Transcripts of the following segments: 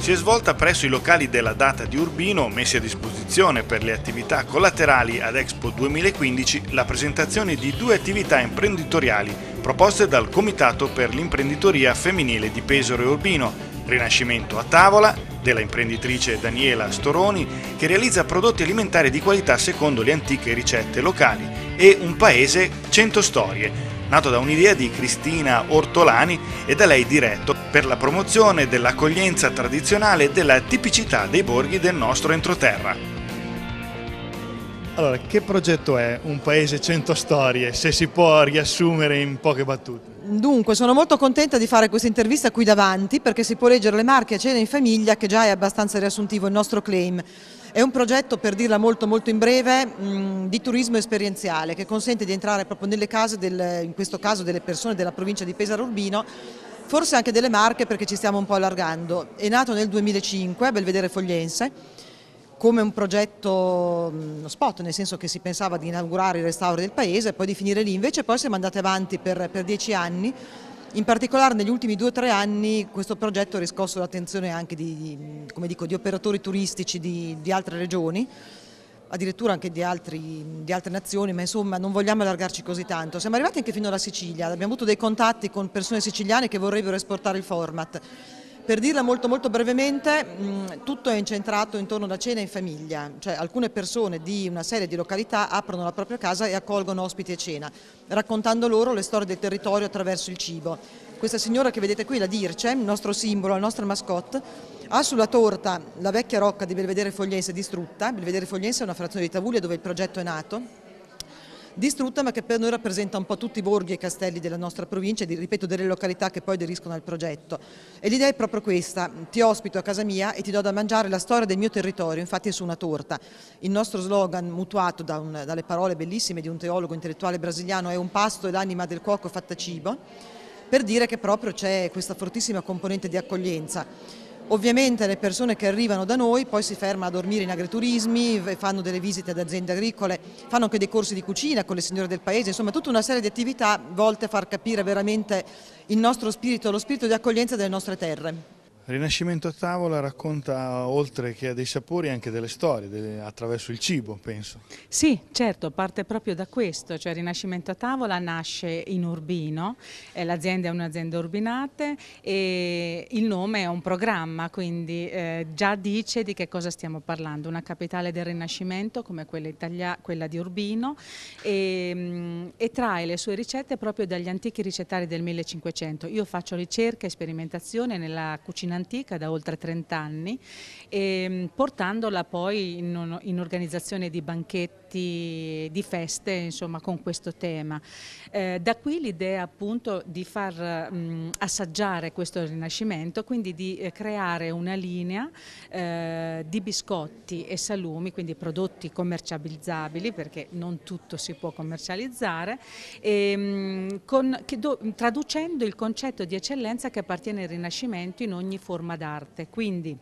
si è svolta presso i locali della data di Urbino messi a disposizione per le attività collaterali ad Expo 2015 la presentazione di due attività imprenditoriali proposte dal Comitato per l'imprenditoria femminile di Pesaro e Urbino Rinascimento a tavola della imprenditrice Daniela Storoni che realizza prodotti alimentari di qualità secondo le antiche ricette locali e Un paese 100 storie, nato da un'idea di Cristina Ortolani e da lei diretto per la promozione dell'accoglienza tradizionale e della tipicità dei borghi del nostro entroterra. Allora, che progetto è un paese 100 storie, se si può riassumere in poche battute? Dunque, sono molto contenta di fare questa intervista qui davanti perché si può leggere le marche a cena in famiglia che già è abbastanza riassuntivo il nostro claim. È un progetto, per dirla molto, molto in breve, mm, di turismo esperienziale che consente di entrare proprio nelle case, del, in questo caso delle persone della provincia di Pesaro Urbino, forse anche delle Marche perché ci stiamo un po' allargando. È nato nel 2005 a Belvedere Fogliense come un progetto mm, spot, nel senso che si pensava di inaugurare il restauro del paese e poi di finire lì, invece poi siamo andati avanti per, per dieci anni in particolare negli ultimi due o tre anni questo progetto ha riscosso l'attenzione anche di, mm, dico, di, operatori turistici di, di, altre regioni, addirittura anche di, altri, mm, di, altre nazioni, ma insomma non vogliamo allargarci così tanto. Siamo arrivati anche fino alla Sicilia, abbiamo avuto dei contatti con persone siciliane che vorrebbero esportare il format. Per dirla molto, molto brevemente, mm, tutto è incentrato intorno alla cena in famiglia, cioè alcune persone di una serie di località aprono la propria casa e accolgono ospiti a cena, raccontando loro le storie del territorio attraverso il cibo. Questa signora che vedete qui, la Dirce, il nostro simbolo, la nostra mascotte, ha sulla torta la vecchia rocca di Belvedere Fogliense distrutta, Belvedere Fogliense è una frazione di Tavuglia dove il progetto è nato, distrutta ma che per noi rappresenta un po' tutti i borghi e i castelli della nostra provincia e ripeto delle località che poi aderiscono al progetto e l'idea è proprio questa, ti ospito a casa mia e ti do da mangiare la storia del mio territorio, infatti è su una torta. Il nostro slogan mutuato da un, dalle parole bellissime di un teologo intellettuale brasiliano è un pasto e l'anima del cuoco fatta cibo per dire che proprio c'è questa fortissima componente di accoglienza Ovviamente le persone che arrivano da noi poi si fermano a dormire in agriturismi, fanno delle visite ad aziende agricole, fanno anche dei corsi di cucina con le signore del paese, insomma tutta una serie di attività volte a far capire veramente il nostro spirito, lo spirito di accoglienza delle nostre terre. Rinascimento a tavola racconta oltre che dei sapori anche delle storie, delle, attraverso il cibo penso. Sì, certo, parte proprio da questo, cioè Rinascimento a tavola nasce in Urbino, eh, l'azienda è un'azienda urbinate e il nome è un programma, quindi eh, già dice di che cosa stiamo parlando, una capitale del Rinascimento come quella, Italia, quella di Urbino e, mm, e trae le sue ricette proprio dagli antichi ricettari del 1500. Io faccio ricerca e sperimentazione nella cucina antica da oltre 30 anni, e, ehm, portandola poi in, un, in organizzazione di banchetti, di feste, insomma, con questo tema. Eh, da qui l'idea appunto di far mh, assaggiare questo rinascimento, quindi di eh, creare una linea eh, di biscotti e salumi, quindi prodotti commercializzabili, perché non tutto si può commercializzare, e, ehm, mh, con, do, traducendo il concetto di eccellenza che appartiene al rinascimento in ogni forma d'arte. Quindi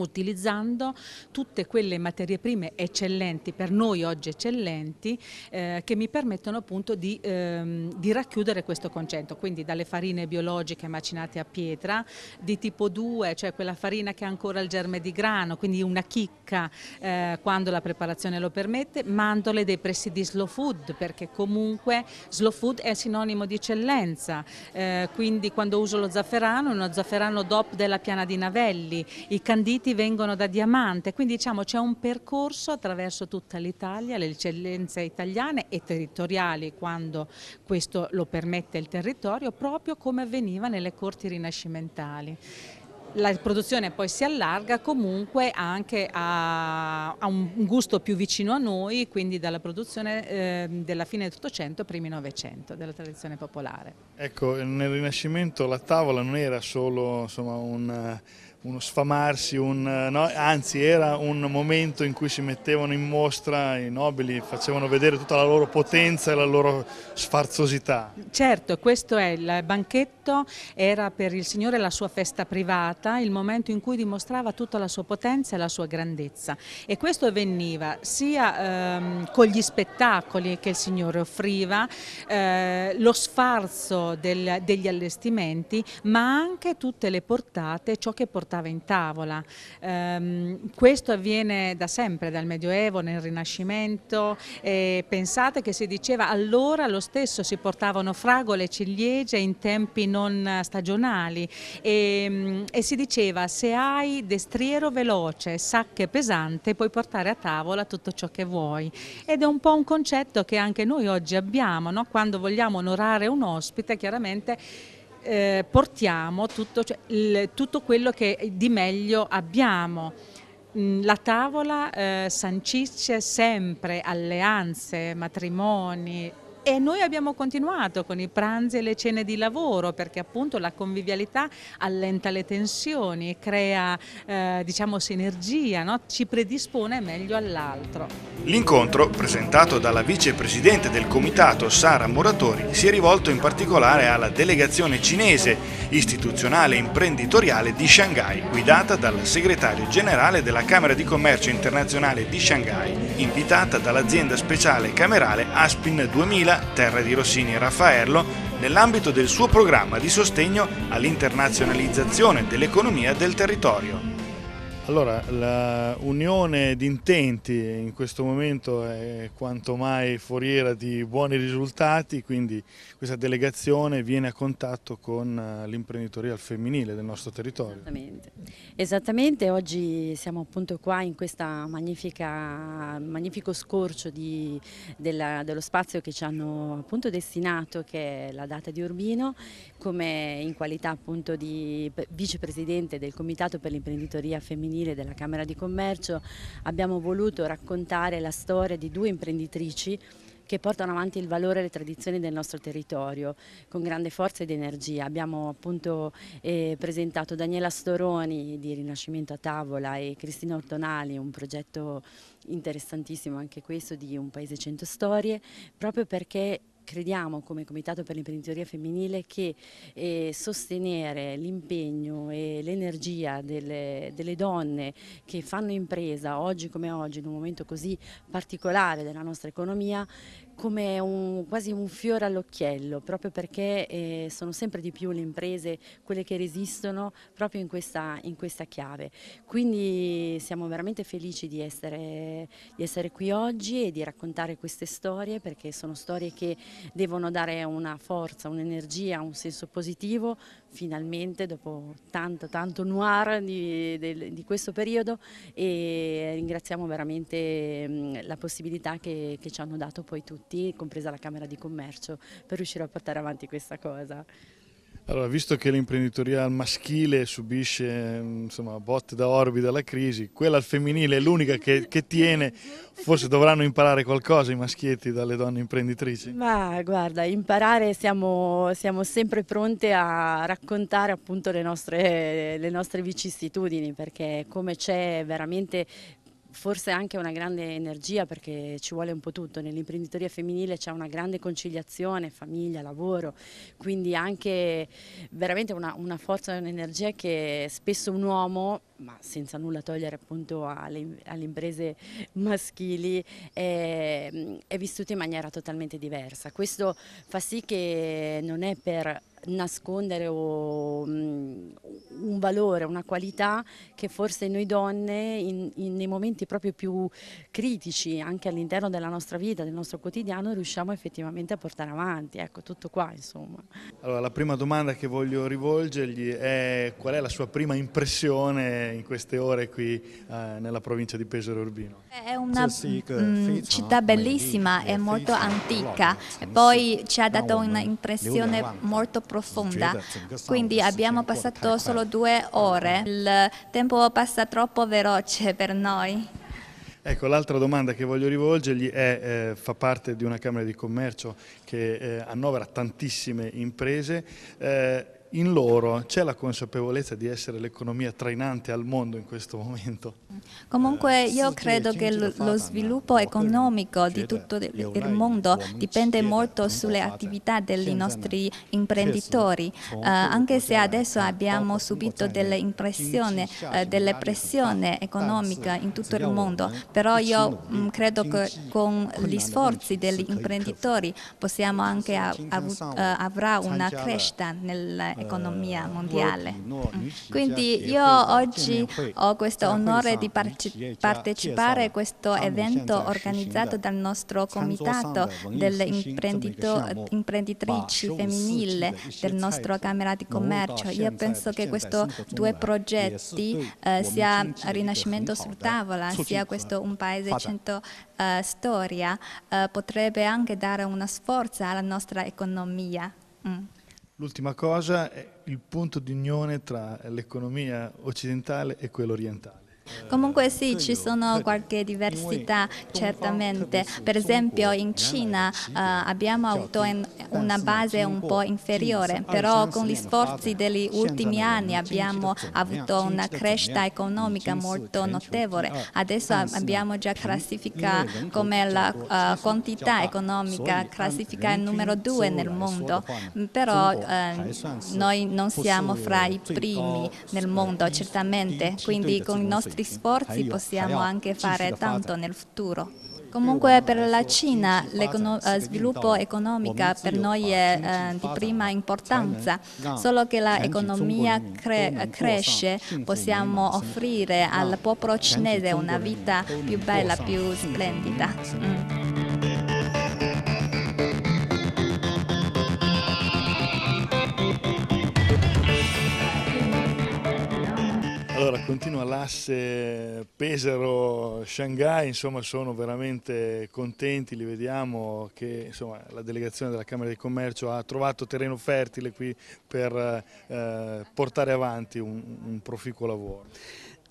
utilizzando tutte quelle materie prime eccellenti, per noi oggi eccellenti, eh, che mi permettono appunto di, ehm, di, racchiudere questo concetto, quindi dalle farine biologiche macinate a pietra, di tipo 2, cioè quella farina che ha ancora il germe di grano, quindi una chicca eh, quando la preparazione lo permette, mandorle dei pressi di slow food, perché comunque slow food è sinonimo di eccellenza, eh, quindi quando uso lo zafferano, uno zafferano DOP della piana di Navelli, i canditi siti vengono da Diamante, quindi diciamo c'è un percorso attraverso tutta l'Italia, le eccellenze italiane e territoriali quando questo lo permette il territorio, proprio come avveniva nelle corti rinascimentali la produzione poi si allarga comunque anche a, a, un gusto più vicino a noi, quindi dalla produzione eh, della fine dell'Ottocento, primi Novecento, della tradizione popolare. Ecco, nel Rinascimento la tavola non era solo insomma, un uno sfamarsi, un, no, anzi era un momento in cui si mettevano in mostra i nobili, facevano vedere tutta la loro potenza e la loro sfarzosità. Certo, questo è il banchetto, era per il Signore la sua festa privata, il momento in cui dimostrava tutta la sua potenza e la sua grandezza e questo avveniva sia ehm, con gli spettacoli che il Signore offriva, eh, lo sfarzo del, degli allestimenti, ma anche tutte le portate, ciò che portava portava in tavola. Ehm, questo avviene da sempre, dal Medioevo, nel Rinascimento e pensate che si diceva allora lo stesso si portavano fragole e ciliegie in tempi non stagionali e, ehm, e si diceva se hai destriero veloce, sacche pesante puoi portare a tavola tutto ciò che vuoi ed è un po' un concetto che anche noi oggi abbiamo, no? quando vogliamo onorare un ospite chiaramente eh, portiamo tutto, cioè, il, tutto, quello che di meglio abbiamo. Mm, la tavola eh, sancisce sempre alleanze, matrimoni, e noi abbiamo continuato con i pranzi e le cene di lavoro perché appunto la convivialità allenta le tensioni, crea eh, diciamo sinergia, no? ci predispone meglio all'altro. L'incontro, presentato dalla vicepresidente del comitato Sara Moratori, si è rivolto in particolare alla delegazione cinese, istituzionale e imprenditoriale di Shanghai, guidata dal segretario generale della Camera di Commercio Internazionale di Shanghai, invitata dall'azienda speciale camerale Aspin 2000 2000, Terre di Rossini e Raffaello, nell'ambito del suo programma di sostegno all'internazionalizzazione dell'economia del territorio. Allora, l'unione di intenti in questo momento è quanto mai foriera di buoni risultati, quindi questa delegazione viene a contatto con eh, l'imprenditoria femminile del nostro territorio. Esattamente. Esattamente. oggi siamo appunto qua in questo magnifico scorcio di, della, dello spazio che ci hanno appunto destinato, che è la data di Urbino, come in qualità appunto di vicepresidente del Comitato per l'imprenditoria femminile femminile della Camera di Commercio abbiamo voluto raccontare la storia di due imprenditrici che portano avanti il valore e le tradizioni del nostro territorio con grande forza ed energia. Abbiamo appunto eh, presentato Daniela Storoni di Rinascimento a Tavola e Cristina Ortonali, un progetto interessantissimo anche questo di Un Paese Cento Storie, proprio perché crediamo come Comitato per l'imprenditoria femminile che eh, sostenere l'impegno e l'energia delle, delle, donne che fanno impresa oggi come oggi in un momento così particolare della nostra economia come un, quasi un fiore all'occhiello, proprio perché eh, sono sempre di più le imprese quelle che resistono proprio in questa, in questa chiave. Quindi siamo veramente felici di essere, di essere, qui oggi e di raccontare queste storie perché sono storie che devono dare una forza, un'energia, un senso positivo. Finalmente, dopo tanto, tanto noir di, di, di questo periodo, e ringraziamo veramente mm, la possibilità che, che ci hanno dato poi tutti tutti, compresa la Camera di Commercio, per riuscire a portare avanti questa cosa. Allora, visto che l'imprenditoria maschile subisce insomma, botte da orbi dalla crisi, quella femminile è l'unica che, che, tiene, forse dovranno imparare qualcosa i maschietti dalle donne imprenditrici? Ma guarda, imparare siamo, siamo sempre pronte a raccontare appunto le nostre, le nostre vicissitudini, perché come c'è veramente forse anche una grande energia perché ci vuole un po' tutto, nell'imprenditoria femminile c'è una grande conciliazione, famiglia, lavoro, quindi anche veramente una, una forza, un'energia che spesso un uomo ma senza nulla togliere appunto alle, alle imprese maschili, eh, è vissuto in maniera totalmente diversa. Questo fa sì che non è per nascondere mm, un valore, una qualità che forse noi donne in, in, nei momenti proprio più critici anche all'interno della nostra vita, del nostro quotidiano riusciamo effettivamente a portare avanti, ecco tutto qua insomma. Allora la prima domanda che voglio rivolgergli è qual è la sua prima impressione in queste ore qui eh, nella provincia di Pesaro Urbino. È una mh, mm, città bellissima e molto antica, e poi ci ha dato un'impressione molto profonda, quindi abbiamo passato solo due ore, il tempo passa troppo veloce per noi. Ecco, l'altra domanda che voglio rivolgergli è, eh, fa parte di una Camera di Commercio che eh, annovera tantissime imprese, eh, in loro c'è la consapevolezza di essere l'economia trainante al mondo in questo momento. Comunque eh, io credo che lo sviluppo economico di tutto il mondo dipende molto sulle attività dei nostri imprenditori, anche se adesso abbiamo subito delle impressioni, delle pressioni economiche in tutto il mondo, però io credo che con gli sforzi degli imprenditori possiamo anche av eh, avrà una crescita nell'economia. Eh, economia eh, mondiale. Mm. Quindi io oggi ho questo onore di partecipare a questo evento organizzato dal nostro comitato delle imprenditrici femminili del nostro Camera di Commercio. Io penso che questi due progetti, eh, sia Rinascimento su tavola, sia questo un paese 100 eh, storia, eh, potrebbe anche dare una sforza alla nostra economia. Mm. L'ultima cosa è il punto di unione tra l'economia occidentale e quella orientale. Eh, Comunque sì, ci sono qualche diversità certamente, per esempio in Cina eh, abbiamo cioè, avuto una base un po' inferiore, ah, però con gli sforzi degli ultimi anni abbiamo eh. avuto una crescita eh. economica molto notevole, ah, adesso abbiamo già classifica come la uh, quantità economica, classifica il numero due nel mondo, mm, però eh, cioè, noi non siamo fra i primi nel mondo certamente, quindi con i nostri nostri sforzi possiamo anche fare tanto nel futuro. Comunque per la Cina lo sviluppo economico per noi è eh, di prima importanza, solo che l'economia cre cresce possiamo offrire al popolo cinese una vita più bella, più splendida. Mm. Allora, continua l'asse Pesaro-Shanghai, insomma sono veramente contenti, li vediamo che insomma, la delegazione della Camera di Commercio ha trovato terreno fertile qui per eh, portare avanti un, un proficuo lavoro.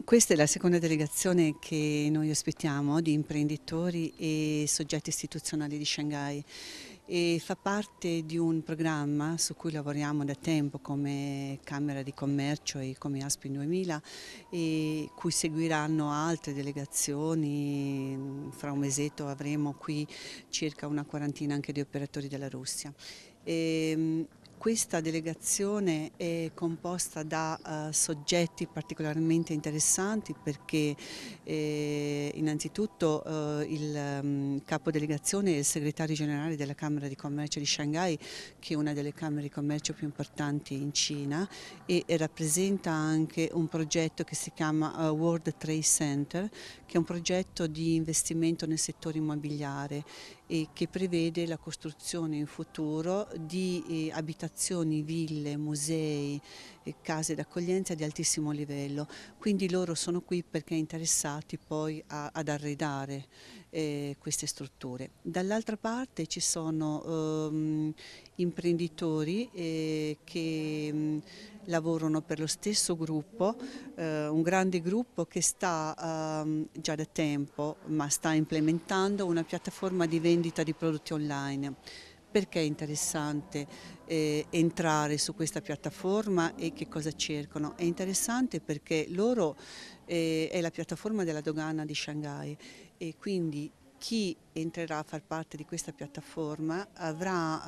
Questa è la seconda delegazione che noi ospitiamo di imprenditori e soggetti istituzionali di Shanghai e fa parte di un programma su cui lavoriamo da tempo come Camera di Commercio e come Aspin 2000 e cui seguiranno altre delegazioni, fra un mesetto avremo qui circa una quarantina anche di operatori della Russia. E, ehm, questa delegazione è composta da uh, soggetti particolarmente interessanti perché eh, innanzitutto uh, il um, mm, capodelegazione è il segretario generale della Camera di Commercio di Shanghai che è una delle camere di commercio più importanti in Cina e, e rappresenta anche un progetto che si chiama uh, World Trade Center che è un progetto di investimento nel settore immobiliare e che prevede la costruzione in futuro di eh, abitazioni abitazioni, ville, musei, e case d'accoglienza di altissimo livello. Quindi loro sono qui perché interessati poi a, ad arredare eh, queste strutture. Dall'altra parte ci sono ehm, imprenditori eh, che mh, lavorano per lo stesso gruppo, eh, un grande gruppo che sta ehm, già da tempo, ma sta implementando una piattaforma di vendita di prodotti online perché è interessante eh, entrare su questa piattaforma e che cosa cercano? È interessante perché loro eh, è la piattaforma della dogana di Shanghai e quindi chi entrerà a far parte di questa piattaforma avrà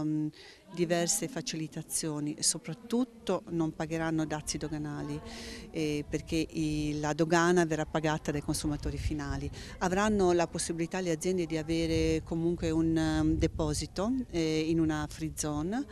ehm, diverse facilitazioni e soprattutto non pagheranno dazi doganali eh, perché i, la dogana verrà pagata dai consumatori finali. Avranno la possibilità le aziende di avere comunque un um, deposito eh, in una free zone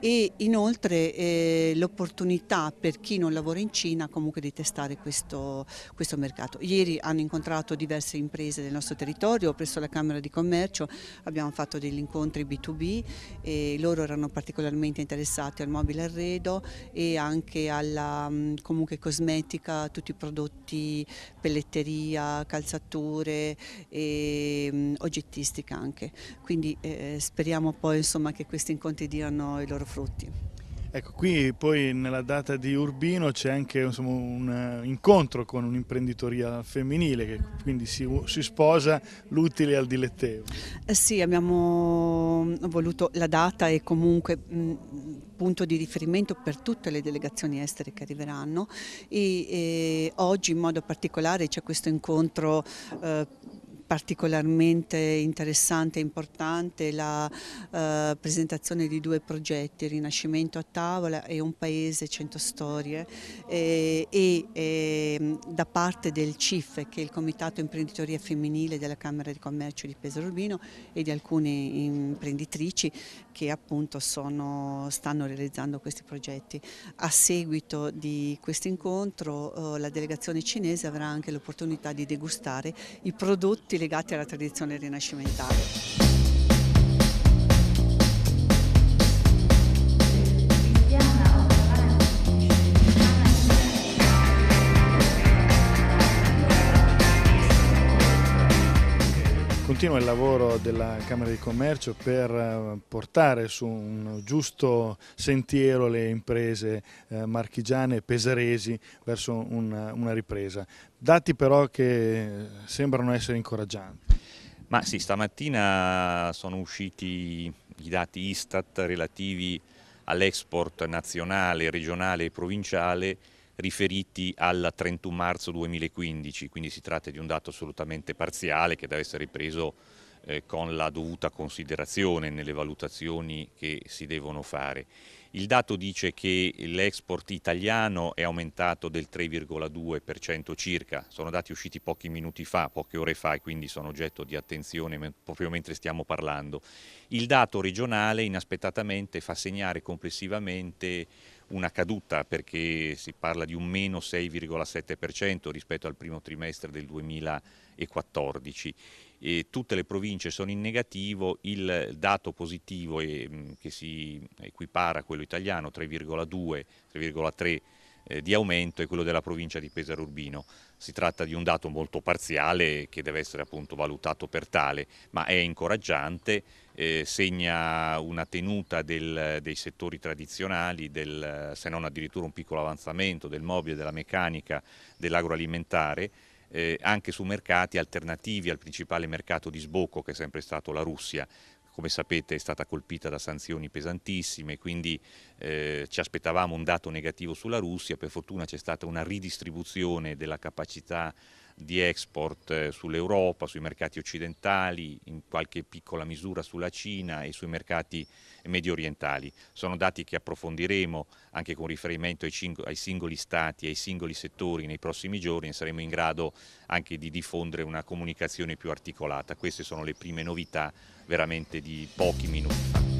e inoltre eh, l'opportunità per chi non lavora in Cina comunque di testare questo, questo mercato. Ieri hanno incontrato diverse imprese del nostro territorio presso la Camera di Commercio, abbiamo fatto degli incontri B2B e eh, loro erano sono particolarmente interessati al mobile arredo e anche alla mm, comunque cosmetica, tutti i prodotti, pelletteria, calzature e mm, oggettistica anche. Quindi eh, speriamo poi insomma, che questi incontri diano i loro frutti. Ecco, qui poi nella data di Urbino c'è anche insomma, un eh, incontro con un'imprenditoria femminile che quindi si, si sposa l'utile al dilettevole. Eh, sì, abbiamo mm, voluto la data e comunque mh, mm, punto di riferimento per tutte le delegazioni estere che arriveranno e, e eh, oggi in modo particolare c'è questo incontro eh, particolarmente interessante e importante la eh, presentazione di due progetti, Rinascimento a tavola e Un paese, cento storie e, e, e, ehm, da parte del CIF che è il Comitato Imprenditoria Femminile della Camera di Commercio di Pesaro Urbino e di alcune imprenditrici che appunto sono, stanno realizzando questi progetti. A seguito di questo incontro eh, la delegazione cinese avrà anche l'opportunità di degustare i prodotti tutti legati alla tradizione rinascimentale. Continua il lavoro della Camera di Commercio per eh, portare su un giusto sentiero le imprese eh, marchigiane e pesaresi verso una, una ripresa. Dati però che sembrano essere incoraggianti. Ma sì, stamattina sono usciti i dati Istat relativi all'export nazionale, regionale e provinciale riferiti al 31 marzo 2015, quindi si tratta di un dato assolutamente parziale che deve essere preso eh, con la dovuta considerazione nelle valutazioni che si devono fare. Il dato dice che l'export italiano è aumentato del 3,2% circa, sono dati usciti pochi minuti fa, poche ore fa e quindi sono oggetto di attenzione proprio mentre stiamo parlando. Il dato regionale inaspettatamente fa segnare complessivamente una caduta perché si parla di un meno 6,7% rispetto al primo trimestre del 2014. E tutte le province sono in negativo, il dato positivo è, che si equipara a quello italiano 3,2-3,3% eh, di aumento è quello della provincia di Pesaro Urbino. Si tratta di un dato molto parziale che deve essere appunto valutato per tale, ma è incoraggiante, eh, segna una tenuta del, dei settori tradizionali, del, se non addirittura un piccolo avanzamento del mobile, della meccanica, dell'agroalimentare, eh, anche su mercati alternativi al principale mercato di sbocco che è sempre stato la Russia come sapete è stata colpita da sanzioni pesantissime, quindi eh, ci aspettavamo un dato negativo sulla Russia, per fortuna c'è stata una ridistribuzione della capacità di export eh, sull'Europa, sui mercati occidentali, in qualche piccola misura sulla Cina e sui mercati medio orientali. Sono dati che approfondiremo anche con riferimento ai, ai singoli stati, ai singoli settori nei prossimi giorni e saremo in grado anche di diffondere una comunicazione più articolata. Queste sono le prime novità veramente di pochi minuti fa.